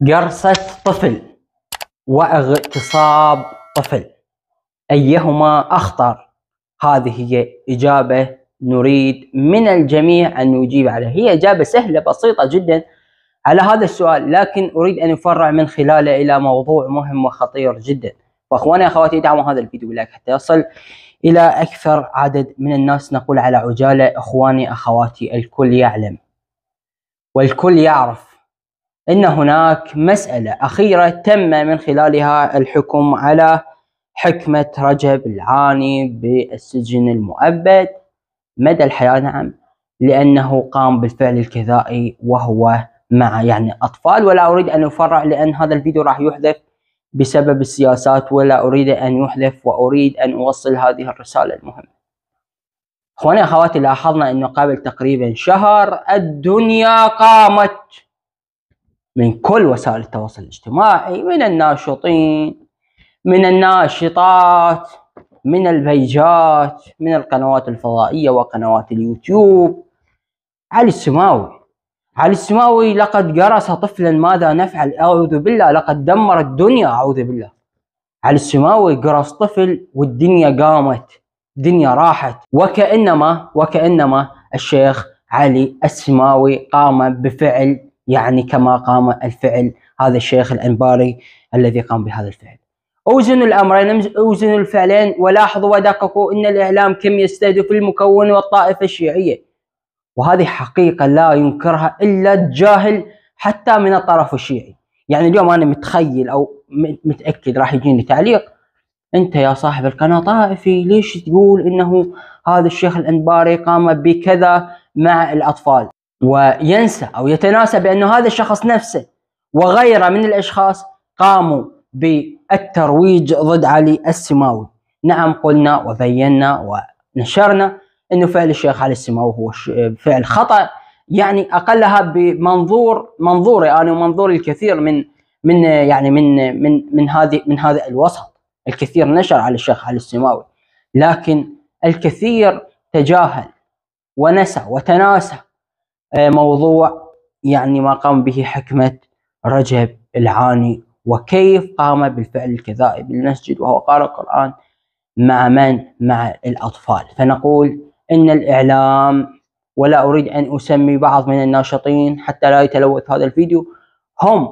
قرصة طفل واغتصاب طفل أيهما أخطر؟ هذه هي إجابة نريد من الجميع أن يجيب عليها هي إجابة سهلة بسيطة جدا على هذا السؤال لكن أريد أن أفرع من خلاله إلى موضوع مهم وخطير جدا وأخواني أخواتي دعموا هذا الفيديو لك حتى يصل إلى أكثر عدد من الناس نقول على عجالة إخواني أخواتي الكل يعلم والكل يعرف أن هناك مسألة أخيرة تم من خلالها الحكم على حكمة رجب العاني بالسجن المؤبد مدى الحياة نعم لأنه قام بالفعل الكذائي وهو مع يعني أطفال ولا أريد أن أفرع لأن هذا الفيديو راح يحذف بسبب السياسات ولا أريد أن يحذف وأريد أن أوصل هذه الرسالة المهمة أخواني أخواتي لاحظنا أنه قبل تقريبا شهر الدنيا قامت من كل وسائل التواصل الاجتماعي من الناشطين من الناشطات من البيجات من القنوات الفضائية وقنوات اليوتيوب علي السماوي علي السماوي لقد جرس طفلا ماذا نفعل أعوذ بالله لقد دمر الدنيا أعوذ بالله علي السماوي جرس طفل والدنيا قامت الدنيا راحت وكأنما وكأنما الشيخ علي السماوي قام بفعل يعني كما قام الفعل هذا الشيخ الأنباري الذي قام بهذا الفعل أوزنوا الأمرين أوزنوا الفعلين ولاحظوا ودققوا أن الإعلام كم يستهدف المكون والطائفة الشيعية وهذه حقيقة لا ينكرها إلا الجاهل حتى من الطرف الشيعي يعني اليوم أنا متخيل أو متأكد راح يجيني تعليق أنت يا صاحب القناة طائفي ليش تقول أنه هذا الشيخ الأنباري قام بكذا مع الأطفال وينسى أو يتناسى بان هذا الشخص نفسه وغيره من الأشخاص قاموا بالترويج ضد علي السماوي نعم قلنا وبينا ونشرنا أنه فعل الشيخ علي السماوي هو فعل خطأ يعني أقلها بمنظور منظوري أنا ومنظور الكثير من من يعني من من من هذه من هذا الوسط الكثير نشر على الشيخ علي السماوي لكن الكثير تجاهل ونسى وتناسى آه، موضوع يعني ما قام به حكمة رجب العاني وكيف قام بالفعل الكذائي بالمسجد وهو قارئ القرآن مع من؟ مع الأطفال فنقول إن الإعلام ولا أريد أن أسمي بعض من الناشطين حتى لا يتلوث هذا الفيديو هم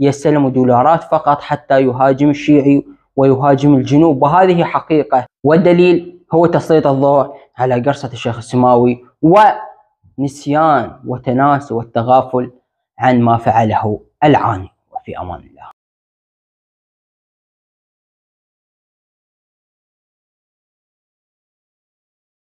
يستلموا دولارات فقط حتى يهاجم الشيعي ويهاجم الجنوب وهذه حقيقة والدليل هو تسليط الضوء على قرصة الشيخ السماوي و نسيان وتناسي والتغافل عن ما فعله العاني وفي امان الله